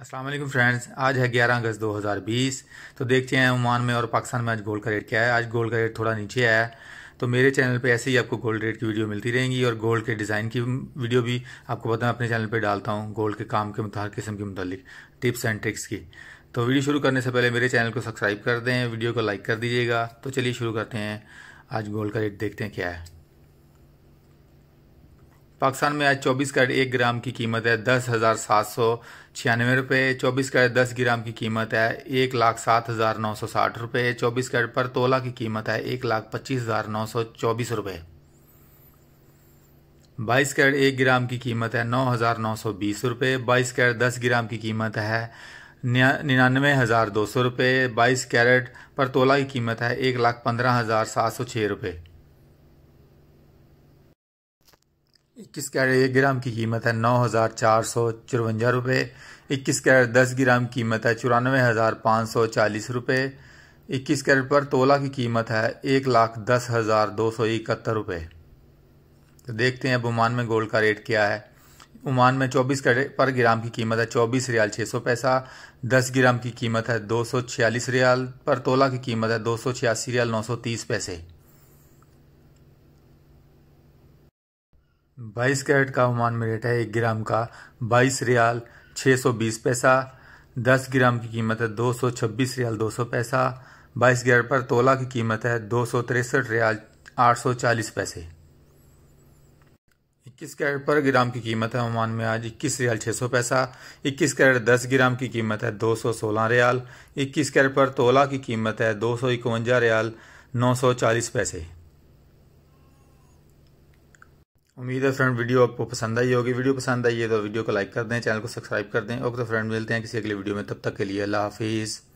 Aslam friends आज है 11 अगस्त 2020 तो देखते हैं ओमान में और पाकिस्तान में आज गोल्ड का रेट क्या है आज गोल्ड का रेट थोड़ा नीचे आया है तो मेरे चैनल पे ऐसे ही आपको गोल्ड रेट की वीडियो मिलती रहेंगी और गोल्ड के डिज़ाइन की वीडियो भी आपको पता है अपने चैनल पे डालता हूँ गोल्ड के काम के मुताबिक किस्म के मतलब टिप्स एंड ट्रिक्स की तो वीडियो शुरू करने से पहले मेरे चैनल को सब्सक्राइब कर दें वीडियो को लाइक कर दीजिएगा तो चलिए शुरू करते हैं आज गोल्ड का रेट देखते हैं क्या है पाकिस्तान में आज 24 कैरेट एक ग्राम की कीमत है दस हज़ार सात सौ छियानवे रुपये चौबीस कैरेट दस ग्राम की कीमत है एक लाख सात हज़ार नौ सौ साठ रुपये चौबीस कैरेट पर तोला की कीमत है एक लाख पच्चीस हज़ार नौ सौ चौबीस रुपये बाईस कैरेट एक ग्राम की कीमत है नौ हज़ार नौ सौ बीस रुपये बाईस कैरेट दस ग्राम की कीमत है निन्यानवे हज़ार दो सौ रुपये बाईस कैरेट पर तोला की कीमत है एक लाख पंद्रह हज़ार सात सौ छः रुपये इक्कीस कैरेट एक ग्राम की कीमत है नौ हज़ार चार सौ चौवंजा रुपये इक्कीस कैरेट दस ग्राम कीमत है चौरानवे हज़ार पाँच सौ चालीस रुपये इक्कीस कैरेट पर तोला की कीमत है एक लाख दस हज़ार दो सौ इकहत्तर रुपये तो देखते हैं अब ओमान में गोल्ड का रेट क्या है ओमान में 24 कैरेट पर ग्राम की कीमत है चौबीस रियाल छः सौ पैसा दस ग्राम की कीमत है दो सौ छियालीस रियाल पर तोला की कीमत है दो सौ छियासी रियाल नौ सौ तीस पैसे बाईस कैरेट का ओमान में रेट है एक ग्राम का बाईस रियाल छः सौ बीस पैसा दस ग्राम की कीमत है दो सौ छब्बीस रियाल दो सौ पैसा बाईस कैरेट पर तोला की कीमत है दो सौ तिरसठ रियाल आठ सौ चालीस पैसे इक्कीस कैरेट पर ग्राम की कीमत है ओमान में आज इक्कीस रियाल छः सौ पैसा इक्कीस कैरेट दस ग्राम की कीमत है दो सौ सोलह रियाल इक्कीस कैरेट पर तोला की कीमत है दो सौ इकवंजा रियाल नौ सौ चालीस पैसे उम्मीद है फ्रेंड वीडियो आपको पसंद आई होगी वीडियो पसंद आई है तो वीडियो को लाइक कर दें चैनल को सब्सक्राइब कर दें ओके तो फ्रेंड मिलते हैं किसी अगले वीडियो में तब तक के लिए अल्लाह हाफिज़